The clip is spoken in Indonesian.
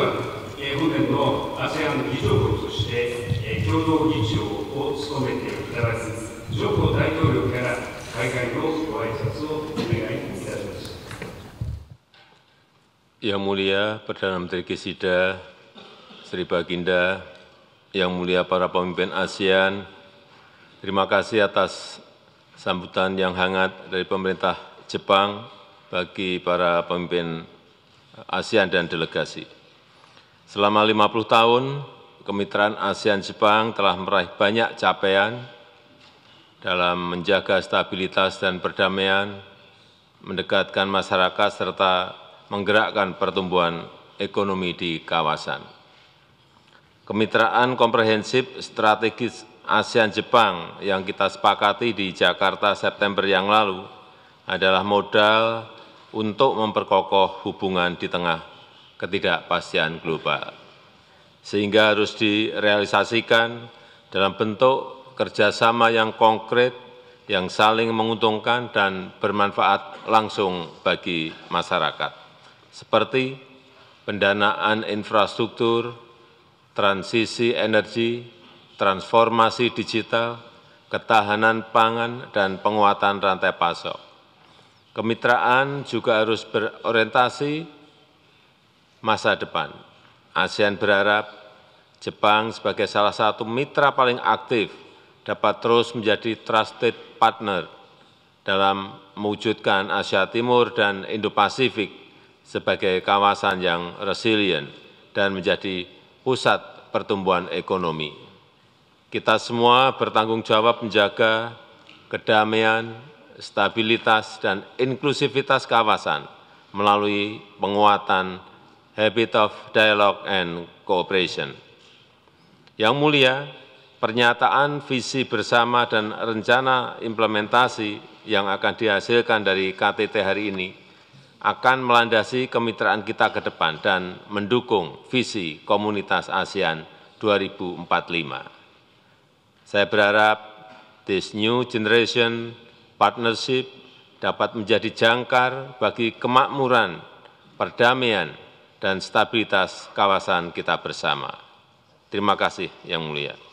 Yang ASEAN Mulia Perdana Menteri Kisida, Sri Baginda, Yang Mulia para pemimpin ASEAN, terima kasih atas sambutan yang hangat dari pemerintah Jepang bagi para pemimpin ASEAN dan delegasi. Selama 50 tahun, kemitraan ASEAN-Jepang telah meraih banyak capaian dalam menjaga stabilitas dan perdamaian, mendekatkan masyarakat, serta menggerakkan pertumbuhan ekonomi di kawasan. Kemitraan komprehensif strategis ASEAN-Jepang yang kita sepakati di Jakarta September yang lalu adalah modal untuk memperkokoh hubungan di tengah ketidakpastian global sehingga harus direalisasikan dalam bentuk kerjasama yang konkret yang saling menguntungkan dan bermanfaat langsung bagi masyarakat, seperti pendanaan infrastruktur, transisi energi, transformasi digital, ketahanan pangan, dan penguatan rantai pasok. Kemitraan juga harus berorientasi masa depan. ASEAN berharap Jepang sebagai salah satu mitra paling aktif dapat terus menjadi trusted partner dalam mewujudkan Asia Timur dan Indo-Pasifik sebagai kawasan yang resilient dan menjadi pusat pertumbuhan ekonomi. Kita semua bertanggung jawab menjaga kedamaian, stabilitas, dan inklusivitas kawasan melalui penguatan habit of dialogue and cooperation. Yang mulia, pernyataan visi bersama dan rencana implementasi yang akan dihasilkan dari KTT hari ini akan melandasi kemitraan kita ke depan dan mendukung visi komunitas ASEAN 2045. Saya berharap this new generation partnership dapat menjadi jangkar bagi kemakmuran, perdamaian, dan stabilitas kawasan kita bersama. Terima kasih, Yang Mulia.